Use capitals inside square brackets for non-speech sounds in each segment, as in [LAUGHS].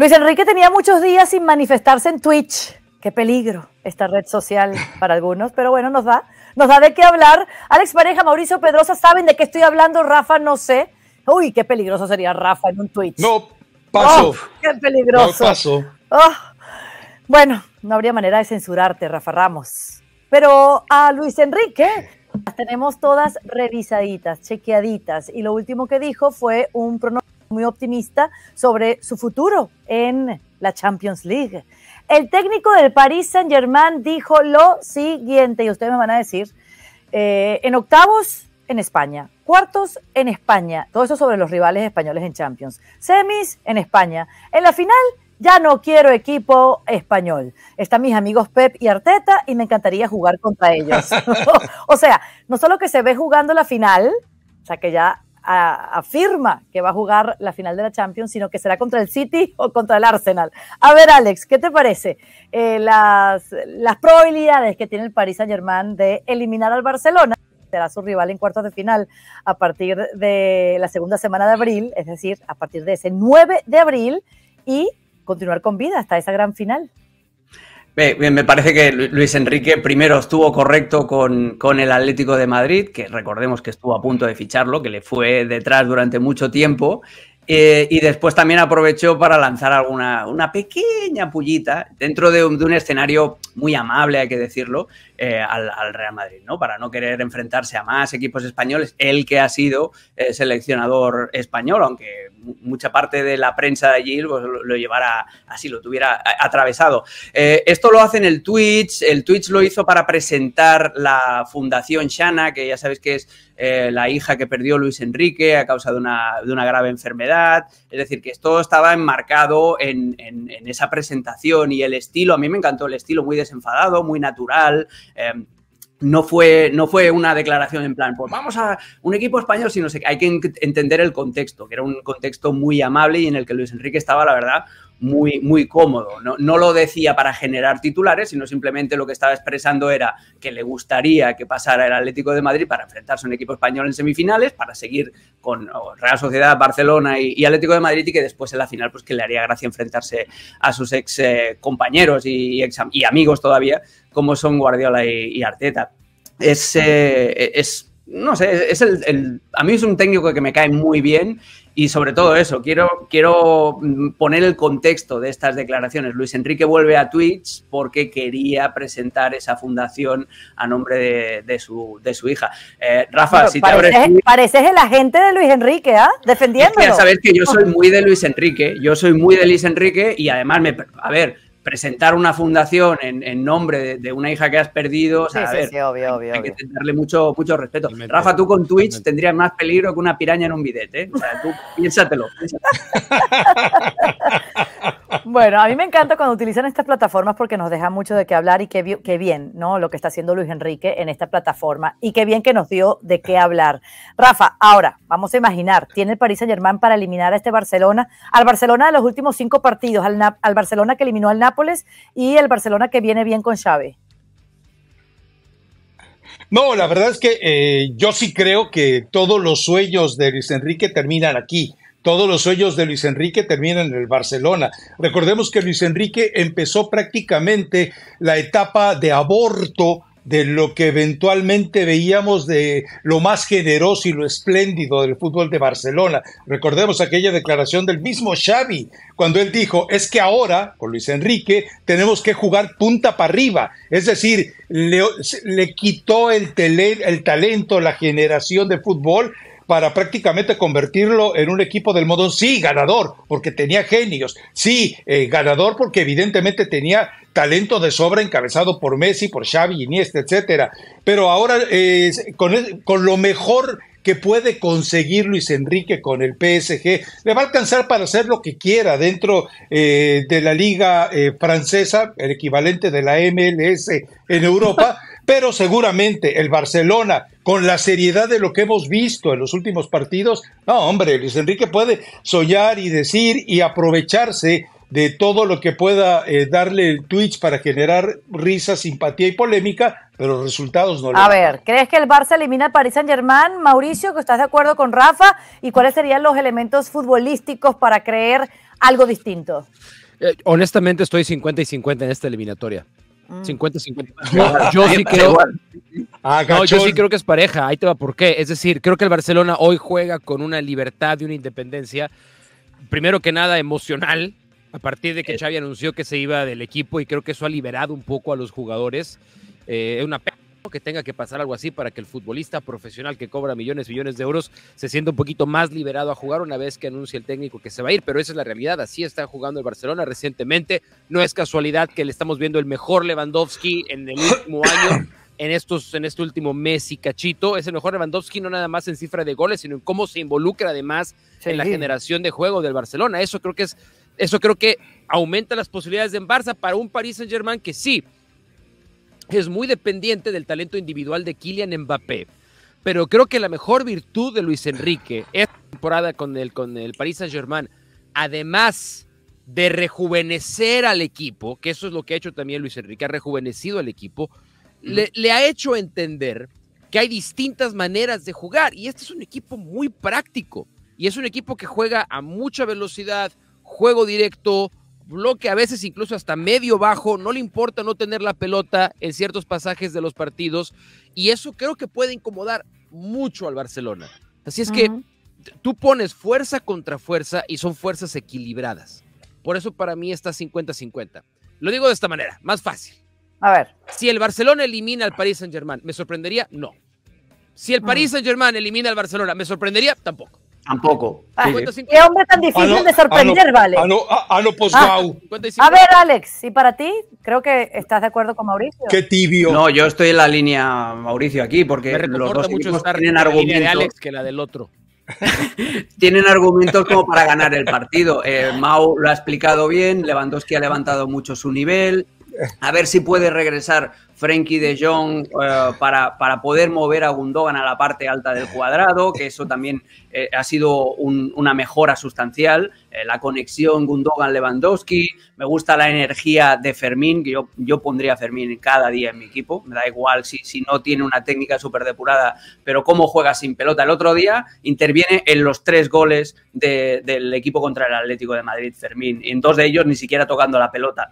Luis Enrique tenía muchos días sin manifestarse en Twitch. Qué peligro esta red social para algunos, pero bueno, nos da, nos da de qué hablar. Alex Pareja, Mauricio Pedrosa, ¿saben de qué estoy hablando? Rafa, no sé. Uy, qué peligroso sería Rafa en un Twitch. No, paso. Oh, qué peligroso. No, paso. Oh. Bueno, no habría manera de censurarte, Rafa Ramos. Pero a Luis Enrique las tenemos todas revisaditas, chequeaditas. Y lo último que dijo fue un pronóstico muy optimista sobre su futuro en la Champions League. El técnico del Paris Saint Germain dijo lo siguiente, y ustedes me van a decir, eh, en octavos en España, cuartos en España, todo eso sobre los rivales españoles en Champions, semis en España, en la final ya no quiero equipo español. Están mis amigos Pep y Arteta y me encantaría jugar contra ellos. [LAUGHS] o sea, no solo que se ve jugando la final, o sea que ya afirma que va a jugar la final de la Champions, sino que será contra el City o contra el Arsenal. A ver, Alex, ¿qué te parece eh, las, probabilidades que tiene el Paris Saint Germain de eliminar al Barcelona? será su rival en cuartos de final a partir de la segunda semana de abril, es decir, a partir de ese 9 de abril y continuar con vida hasta esa gran final me parece que Luis Enrique primero estuvo correcto con, con, el Atlético de Madrid, que recordemos que estuvo a punto de ficharlo, que le fue detrás durante mucho tiempo eh, y después también aprovechó para lanzar alguna una pequeña pullita dentro de un, escenario muy amable, hay que decirlo, eh, al, Real Madrid, ¿no? Para no querer enfrentarse a más equipos españoles, él que ha sido eh, seleccionador español, aunque mucha parte de la prensa de allí pues, lo, llevara así, lo tuviera atravesado. esto lo hace en el Twitch, el Twitch lo hizo para presentar la Fundación Shana, que ya sabéis que es eh, la hija que perdió Luis Enrique a causa de una, grave enfermedad. Es decir, que esto estaba enmarcado en, esa presentación y el estilo. A mí me encantó el estilo, muy desenfadado, muy natural. Em, no fue, no fue una declaración en plan, pues vamos a un equipo español, sino que hay que entender el contexto, que era un contexto muy amable y en el que Luis Enrique estaba, la verdad, muy, muy cómodo. ¿no? lo decía para generar titulares, sino simplemente lo que estaba expresando era que le gustaría que pasara el Atlético de Madrid para enfrentarse a un equipo español en semifinales, para seguir con Real Sociedad, Barcelona y, Atlético de Madrid y que después en la final pues que le haría gracia enfrentarse a sus ex eh, compañeros y, amigos todavía como son Guardiola y, Arteta. es eh, no sé, es el, el, a mí es un técnico que me cae muy bien y sobre todo eso, quiero, quiero mm, poner el contexto de estas declaraciones. Luis Enrique vuelve a Twitch porque quería presentar esa fundación a nombre de, de, su, de su, hija. Eh, Rafa, si te abres... Pareces el agente de Luis Enrique, ¿ah? ¿eh? Defendiéndolo. que que yo soy muy de Luis Enrique, yo soy muy de Luis Enrique y además, me, a ver, presentar una fundación en, nombre de, una hija que has perdido, o hay, que darle mucho, mucho respeto. Rafa, tú con Twitch tendrías más peligro que una piraña en un bidet ¿eh? O sea, tú piénsatelo. [LAUGHS] Bueno, a mí me encanta cuando utilizan estas plataformas porque nos deja mucho de qué hablar y qué, bien, ¿no? Lo que está haciendo Luis Enrique en esta plataforma y qué bien que nos dio de qué hablar. Rafa, ahora vamos a imaginar, tiene el París Saint Germain para eliminar a este Barcelona, al Barcelona de los últimos cinco partidos, al, Barcelona que eliminó al Nápoles y el Barcelona que viene bien con Xavi. No, la verdad es que eh, yo sí creo que todos los sueños de Luis Enrique terminan aquí. Todos los sueños de Luis Enrique terminan en el Barcelona. Recordemos que Luis Enrique empezó prácticamente la etapa de aborto de lo que eventualmente veíamos de lo más generoso y lo espléndido del fútbol de Barcelona. Recordemos aquella declaración del mismo Xavi, cuando él dijo, es que ahora, con Luis Enrique, tenemos que jugar punta para arriba. Es decir, le, quitó el, el talento, la generación de fútbol para prácticamente convertirlo en un equipo del modo, sí, ganador, porque tenía genios, sí, eh, ganador porque evidentemente tenía talento de sobra encabezado por Messi, por Xavi, Iniesta, etcétera. Pero ahora eh, con, con lo mejor que puede conseguir Luis Enrique con el PSG. Le va a alcanzar para hacer lo que quiera dentro eh, de la liga francesa, el equivalente de la MLS en Europa, [LAUGHS] pero seguramente el Barcelona, con la seriedad de lo que hemos visto en los últimos partidos, no, hombre, Luis Enrique puede soñar y decir y aprovecharse de todo lo que pueda eh, darle el Twitch para generar risa, simpatía y polémica, pero los resultados no. A ver, ¿crees que el Barça elimina al Paris Saint Germain, Mauricio? ¿Que estás de acuerdo con Rafa? ¿Y cuáles serían los elementos futbolísticos para creer algo distinto? Eh, honestamente, estoy 50 y 50 en esta eliminatoria. 50-50. Mm. [LAUGHS] yo, sí creo, ah, sí creo que es pareja. Ahí te va por qué. Es decir, creo que el Barcelona hoy juega con una libertad y una independencia, primero que nada emocional, a partir de que eh. Xavi anunció que se iba del equipo y creo que eso ha liberado un poco a los jugadores. Eh, es una pena que tenga que pasar algo así para que el futbolista profesional que cobra millones, y millones de euros se sienta un poquito más liberado a jugar una vez que anuncie el técnico que se va a ir, pero esa es la realidad, así está jugando el Barcelona recientemente, no es casualidad que le estamos viendo el mejor Lewandowski en el último [COUGHS] año en, estos, en este último mes y cachito. Es el mejor Lewandowski, no nada más en cifra de goles, sino en cómo se involucra además en la generación de juego del Barcelona. Eso creo que es, eso creo que aumenta las posibilidades de en Barça para un Paris Saint Germain que sí es muy dependiente del talento individual de Kylian Mbappé. Pero creo que la mejor virtud de Luis Enrique esta temporada con el, con el Paris Saint-Germain, además de rejuvenecer al equipo, que eso es lo que ha hecho también Luis Enrique, ha rejuvenecido al equipo, le, le ha hecho entender que hay distintas maneras de jugar. Y este es un equipo muy práctico. Y es un equipo que juega a mucha velocidad, juego directo, bloque, a veces incluso hasta medio bajo, no le importa no tener la pelota en ciertos pasajes de los partidos y eso creo que puede incomodar mucho al Barcelona. Así es que tú pones fuerza contra fuerza y son fuerzas equilibradas. Por eso para mí está 50-50. Lo digo de esta manera, más fácil. A ver. Si el Barcelona elimina al Paris Saint-Germain, ¿me sorprendería? No. Si el mm. Paris Saint-Germain elimina al Barcelona, ¿me sorprendería? Tampoco. Tampoco. Ah, ¿Qué hombre tan difícil ah, de sorprender, ah, vale? Pues, a ver, Alex, ¿y para ti? Creo que estás de acuerdo con Mauricio. Qué tibio. No, yo estoy en la línea Mauricio aquí porque los dos tienen argumentos. que la del otro. [LAUGHS] tienen argumentos como para ganar el partido. Eh, Mau lo ha explicado bien, Lewandowski ha levantado mucho su nivel. A ver si puede regresar Frenkie de Jong eh, para, poder mover a Gundogan a la parte alta del cuadrado, que eso también eh, ha sido una mejora sustancial. Eh, la conexión Gundogan-Lewandowski, me gusta la energía de Fermín, que yo, yo pondría a Fermín cada día en mi equipo, me da igual si, si no tiene una técnica súper depurada, pero cómo juega sin pelota. El otro día interviene en los tres goles del equipo contra el Atlético de Madrid, Fermín, en dos de ellos ni siquiera tocando la pelota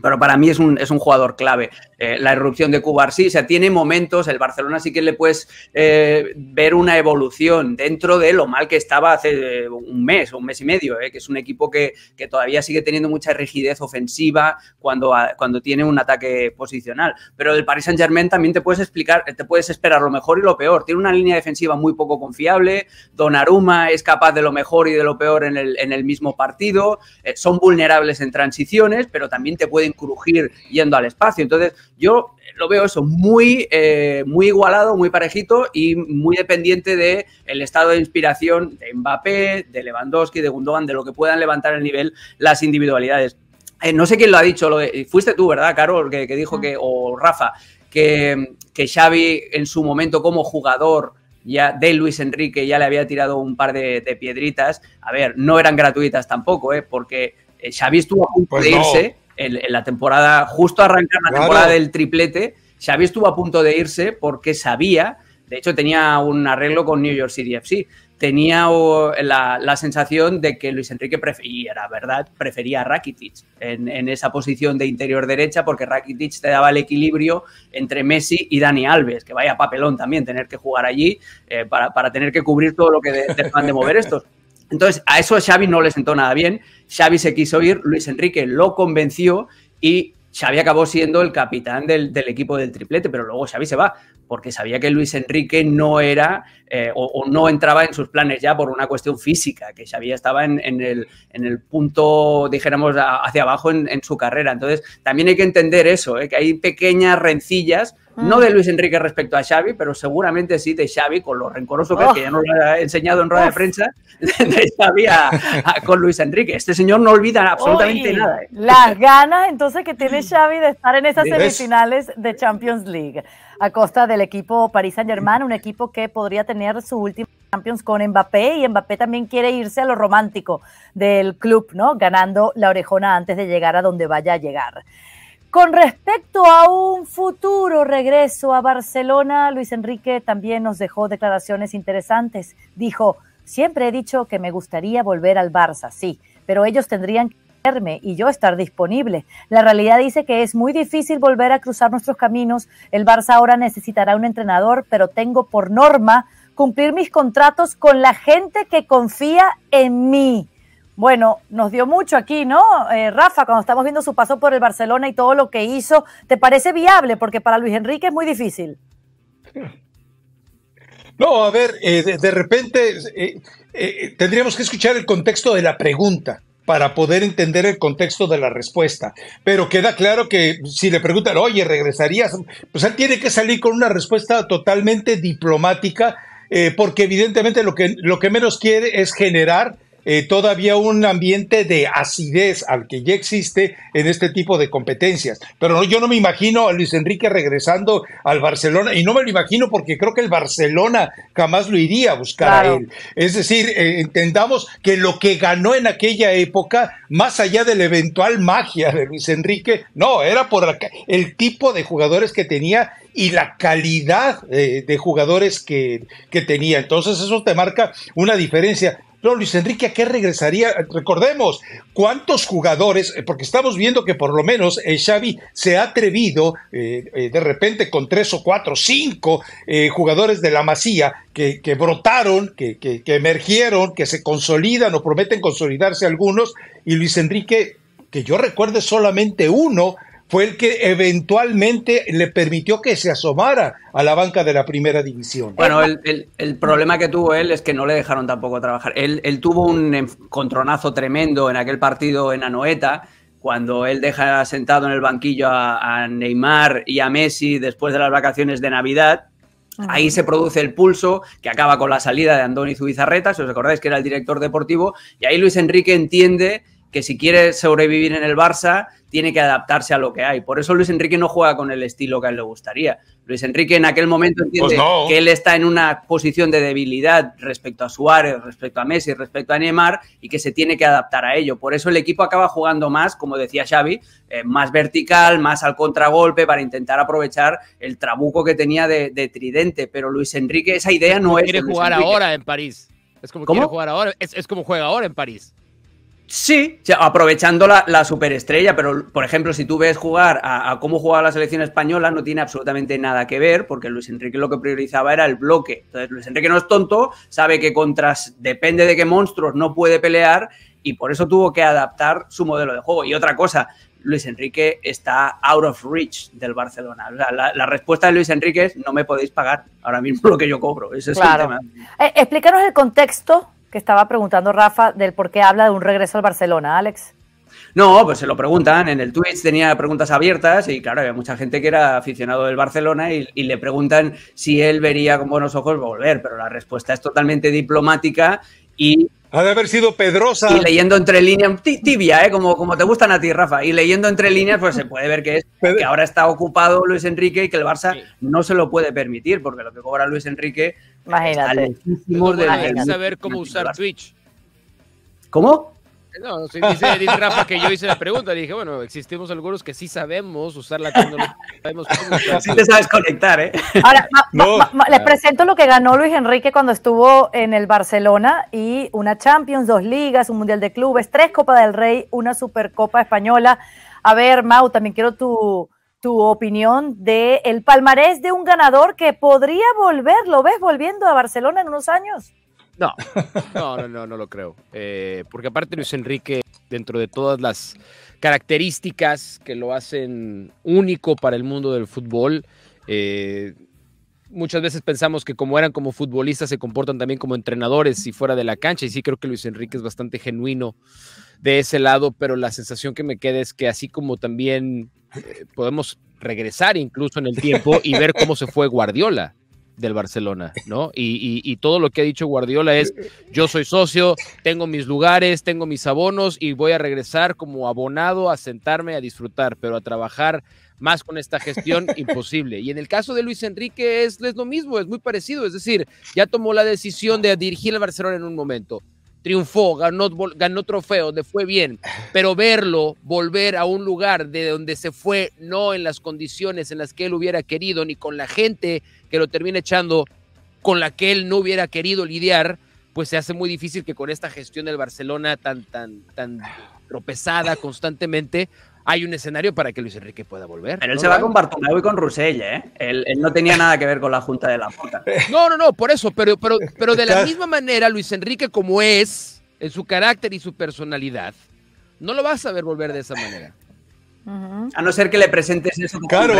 pero para mí es un, es un jugador clave. Eh, la erupción de Cuba sí, o sea, tiene momentos, el Barcelona sí que le puedes eh, ver una evolución dentro de lo mal que estaba hace eh, un mes o un mes y medio, que es un equipo que, todavía sigue teniendo mucha rigidez ofensiva cuando, cuando tiene un ataque posicional. Pero el Paris Saint-Germain también te puedes explicar, te puedes esperar lo mejor y lo peor. Tiene una línea defensiva muy poco confiable, Aruma es capaz de lo mejor y de lo peor en el, mismo partido, son vulnerables en transiciones, pero también te pueden crujir yendo al espacio. Entonces, yo lo veo eso muy, eh, muy igualado, muy parejito y muy dependiente de el estado de inspiración de Mbappé, de Lewandowski, de Gundogan, de lo que puedan levantar el nivel las individualidades. Eh, no sé quién lo ha dicho, lo fuiste tú, ¿verdad, Carol? Que, dijo que, o Rafa, que, que Xavi en su momento como jugador ya de Luis Enrique ya le había tirado un par de, piedritas. A ver, no eran gratuitas tampoco, ¿eh? porque eh, Xavi estuvo a punto pues de irse en, la temporada, justo arrancar la temporada del triplete, Xavi estuvo a punto de irse porque sabía, de hecho tenía un arreglo con New York City FC, tenía la, sensación de que Luis Enrique, prefería, verdad, prefería a Rakitic en, esa posición de interior derecha porque Rakitic te daba el equilibrio entre Messi y Dani Alves, que vaya papelón también tener que jugar allí eh, para, tener que cubrir todo lo que dejan de mover estos. [LAUGHS] Entonces, a eso Xavi no le sentó nada bien. Xavi se quiso ir, Luis Enrique lo convenció y Xavi acabó siendo el capitán del, equipo del triplete, pero luego Xavi se va, porque sabía que Luis Enrique no era eh, o, no entraba en sus planes ya por una cuestión física, que Xavi estaba en, el, punto, dijéramos, hacia abajo en, su carrera. Entonces, también hay que entender eso, eh, que hay pequeñas rencillas Ah. No de Luis Enrique respecto a Xavi, pero seguramente sí de Xavi, con lo rencoroso que, ya nos lo ha enseñado en rueda de prensa, [LAUGHS] de Xavi con Luis Enrique. Este señor no olvida absolutamente nada. ¿eh? Las ganas entonces que tiene Xavi de estar en esas semifinales de Champions League, a costa del equipo Paris Saint Germain, un equipo que podría tener su último Champions con Mbappé y Mbappé también quiere irse a lo romántico del club, ¿no? Ganando la orejona antes de llegar a donde vaya a llegar. Con respecto a un futuro regreso a Barcelona, Luis Enrique también nos dejó declaraciones interesantes. Dijo, siempre he dicho que me gustaría volver al Barça, sí, pero ellos tendrían que verme y yo estar disponible. La realidad dice que es muy difícil volver a cruzar nuestros caminos. El Barça ahora necesitará un entrenador, pero tengo por norma cumplir mis contratos con la gente que confía en mí. Bueno, nos dio mucho aquí, ¿no? Eh, Rafa, cuando estamos viendo su paso por el Barcelona y todo lo que hizo, ¿te parece viable? Porque para Luis Enrique es muy difícil. [LAUGHS] No, a ver, eh, de, repente eh, tendríamos que escuchar el contexto de la pregunta para poder entender el contexto de la respuesta. Pero queda claro que si le preguntan, oye, ¿regresarías? Pues él tiene que salir con una respuesta totalmente diplomática, porque evidentemente lo que, lo que menos quiere es generar eh, todavía un ambiente de acidez al que ya existe en este tipo de competencias. Pero no, yo no me imagino a Luis Enrique regresando al Barcelona, y no me lo imagino porque creo que el Barcelona jamás lo iría a buscar a él. Es decir, eh, entendamos que lo que ganó en aquella época, más allá de la eventual magia de Luis Enrique, no, era por el tipo de jugadores que tenía y la calidad eh, de jugadores que, que tenía. Entonces eso te marca una diferencia. Luis Enrique, ¿a qué regresaría? Recordemos cuántos jugadores, eh, porque estamos viendo que por lo menos eh, Xavi se ha atrevido eh, de repente con tres o cuatro, cinco jugadores de la masía que, brotaron, que emergieron, que se consolidan o prometen consolidarse algunos, y Luis Enrique, que yo recuerde solamente uno, fue el que eventualmente le permitió que se asomara a la banca de la primera división. Bueno, el, problema que tuvo él es que no le dejaron tampoco trabajar. Él, tuvo un encontronazo tremendo en aquel partido en Anoeta, cuando él deja sentado en el banquillo a, a Neymar y a Messi después de las vacaciones de Navidad. Ahí se produce el pulso que acaba con la salida de Andoni Zubizarreta, si os acordáis que era el director deportivo, y ahí Luis Enrique entiende que si quiere sobrevivir en el Barça, tiene que adaptarse a lo que hay. Por eso Luis Enrique no juega con el estilo que a él le gustaría. Luis Enrique en aquel momento pues entiende que él está en una posición de debilidad respecto a Suárez, respecto a Messi, respecto a Neymar y que se tiene que adaptar a ello. Por eso el equipo acaba jugando más, como decía Xavi, eh, más vertical, más al contragolpe para intentar aprovechar el trabuco que tenía de, tridente. Pero Luis Enrique, esa idea no, es. Quiere jugar ahora en París. Es como jugar ahora. es como juega ahora en París. Sí, aprovechando la, superestrella, pero por ejemplo, si tú ves jugar a, cómo jugaba la selección española, no tiene absolutamente nada que ver, porque Luis Enrique lo que priorizaba era el bloque. Entonces, Luis Enrique no es tonto, sabe que contra, depende de qué monstruos no puede pelear, y por eso tuvo que adaptar su modelo de juego. Y otra cosa, Luis Enrique está out of reach del Barcelona. O sea, la, respuesta de Luis Enrique es no me podéis pagar ahora mismo lo que yo cobro. Ese es el tema. Eh, explícanos el contexto que estaba preguntando Rafa del por qué habla de un regreso al Barcelona, Alex. No, pues se lo preguntan. En el Twitch tenía preguntas abiertas y, claro, había mucha gente que era aficionado del Barcelona y, le preguntan si él vería con buenos ojos volver, pero la respuesta es totalmente diplomática y. Ha de haber sido Pedrosa. Y leyendo entre líneas, tibia, ¿eh? como, como te gustan a ti, Rafa. Y leyendo entre líneas, pues se puede ver que es que ahora está ocupado Luis Enrique y que el Barça no se lo puede permitir, porque lo que cobra Luis Enrique Imagínate. saber cómo usar Twitch. ¿Cómo? No, dice Rafa que yo hice la pregunta, dije, bueno, existimos algunos que sí sabemos usar la tecnología. Sabemos cómo sí te sabes conectar, ¿eh? Ahora, les presento lo que ganó Luis Enrique cuando estuvo en el Barcelona y una Champions, dos ligas, un Mundial de Clubes, tres Copas del Rey, una Supercopa Española. A ver, Mau, también quiero tu, tu opinión del el palmarés de un ganador que podría volver, ¿lo ves volviendo a Barcelona en unos años? No, no, no, no, lo creo. Eh, porque aparte Luis Enrique, dentro de todas las características que lo hacen único para el mundo del fútbol, eh, muchas veces pensamos que como eran como futbolistas se comportan también como entrenadores y fuera de la cancha. Y sí creo que Luis Enrique es bastante genuino de ese lado, pero la sensación que me queda es que así como también eh, podemos regresar incluso en el tiempo y ver cómo se fue Guardiola del Barcelona, ¿no? Y, y, todo lo que ha dicho Guardiola es, yo soy socio, tengo mis lugares, tengo mis abonos y voy a regresar como abonado a sentarme a disfrutar, pero a trabajar más con esta gestión [LAUGHS] imposible. Y en el caso de Luis Enrique es, lo mismo, es muy parecido, es decir, ya tomó la decisión de dirigir al Barcelona en un momento, triunfó, ganó, ganó trofeos, le fue bien, pero verlo volver a un lugar de donde se fue, no en las condiciones en las que él hubiera querido, ni con la gente que lo termina echando, con la que él no hubiera querido lidiar, pues se hace muy difícil que con esta gestión del Barcelona tan, tan, tan tropezada constantemente, hay un escenario para que Luis Enrique pueda volver. Pero él se va con Bartomeu y con Rusell, ¿eh? Él, no tenía nada que ver con la Junta de la Junta. [LAUGHS] No, no, no, por eso, pero, pero, pero de la misma manera, Luis Enrique, como es, en su carácter y su personalidad, no lo vas a ver volver de esa manera. A no ser que le presentes eso claro,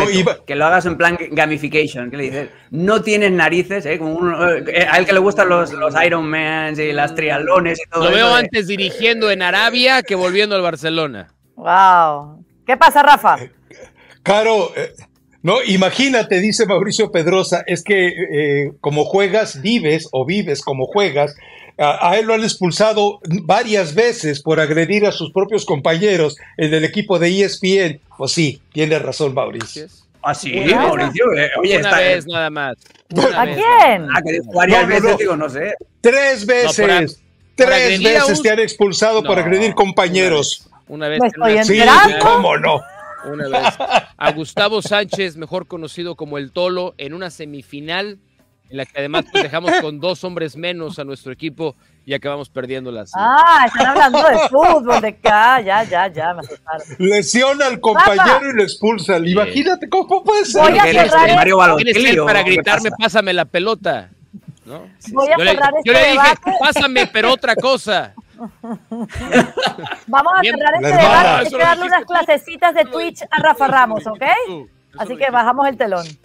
que lo hagas en plan gamification, que le dices, no tienes narices, ¿eh? Como eh, eh, a él que le gustan los, los Man y las trialones y todo Lo veo antes dirigiendo en Arabia que volviendo al Barcelona. Wow. ¿Qué pasa, Rafa? Eh, Caro, eh, no, imagínate, dice Mauricio Pedrosa, es que eh, como juegas, vives o vives como juegas. A, él lo han expulsado varias veces por agredir a sus propios compañeros en el del equipo de e ESPN. Pues o sí, tiene razón Mauricio. Ah, Mauricio. oye, una vez nada más. ¿A ah, quién? varias veces, no. sé. Tres veces. tres veces te han expulsado por agredir compañeros. Una vez. ¿Cómo no? Una vez. A Gustavo Sánchez, mejor conocido como el Tolo, en una semifinal en la que además pues, dejamos con dos hombres menos a nuestro equipo y acabamos perdiéndolas. Ah, están hablando de fútbol, de acá, ya, ya, ya. Lesiona al compañero y lo expulsa Imagínate cómo puede ser. Voy a cerrar Mario Balotelli para gritarme, pásame la pelota? ¿No? yo, le, dije, pásame, pero otra cosa. Vamos a cerrar este debate. Hay darle unas clasecitas de Twitch a Rafa Ramos, ¿ok? Así que bajamos el telón.